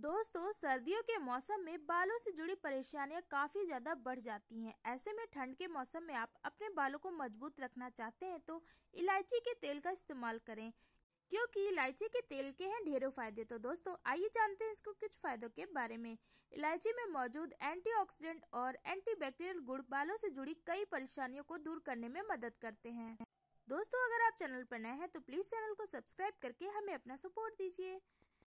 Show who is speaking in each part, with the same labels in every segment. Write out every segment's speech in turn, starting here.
Speaker 1: दोस्तों सर्दियों के मौसम में बालों से जुड़ी परेशानियां काफ़ी ज़्यादा बढ़ जाती हैं ऐसे में ठंड के मौसम में आप अपने बालों को मजबूत रखना चाहते हैं तो इलायची के तेल का इस्तेमाल करें क्योंकि इलायची के तेल के हैं ढेरों फायदे तो दोस्तों आइए जानते हैं इसको कुछ फायदों के बारे में इलायची में मौजूद एंटीऑक्सीडेंट और एंटीबैक्टीरियल गुड़ बालों से जुड़ी कई परेशानियों को दूर करने में मदद करते हैं दोस्तों अगर आप चैनल पर नए हैं तो प्लीज चैनल को सब्सक्राइब करके हमें अपना सपोर्ट दीजिए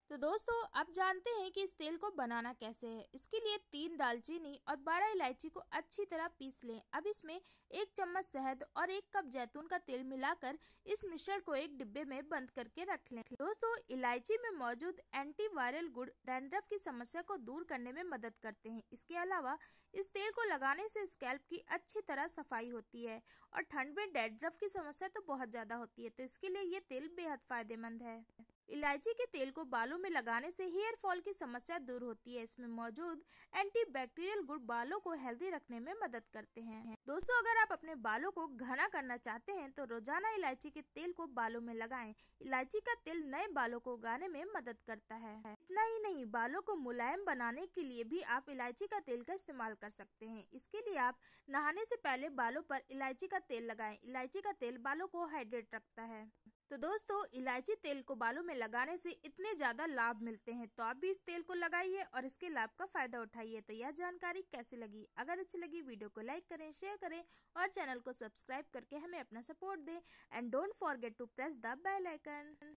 Speaker 1: तो दोस्तों अब जानते हैं कि इस तेल को बनाना कैसे है इसके लिए तीन दालचीनी और बारह इलायची को अच्छी तरह पीस लें अब इसमें एक चम्मच शहद और एक कप जैतून का तेल मिलाकर इस मिश्रण को एक डिब्बे में बंद करके रख लें दोस्तों इलायची में मौजूद एंटी वायरल गुड़ डेंड्रफ की समस्या को दूर करने में मदद करते हैं इसके अलावा इस तेल को लगाने से स्कैल्प की अच्छी तरह सफाई होती है और ठंड में डेंड्रफ की समस्या तो बहुत ज्यादा होती है तो इसके लिए ये तेल बेहद फायदेमंद है इलायची के तेल को बालों में लगाने से हेयर फॉल की समस्या दूर होती है इसमें मौजूद एंटीबैक्टीरियल गुण बालों को हेल्दी रखने में मदद करते हैं दोस्तों अगर आप अपने बालों को घना करना चाहते हैं तो रोजाना इलायची के तेल को बालों में लगाएं। इलायची का तेल नए बालों को उगाने में मदद करता है इतना ही नहीं बालों को मुलायम बनाने के लिए भी आप इलायची का तेल का इस्तेमाल कर सकते हैं इसके लिए आप नहाने से पहले बालों पर इलायची का तेल लगाएं इलायची का तेल बालों को हाइड्रेट रखता है तो दोस्तों इलायची तेल को बालों में लगाने से इतने ज्यादा लाभ मिलते हैं तो आप भी इस तेल को लगाइए और इसके लाभ का फायदा उठाइए तो यह जानकारी कैसी लगी अगर अच्छी लगी वीडियो को लाइक करें शेयर करें और चैनल को सब्सक्राइब करके हमें अपना सपोर्ट दें and don't forget to press the bell icon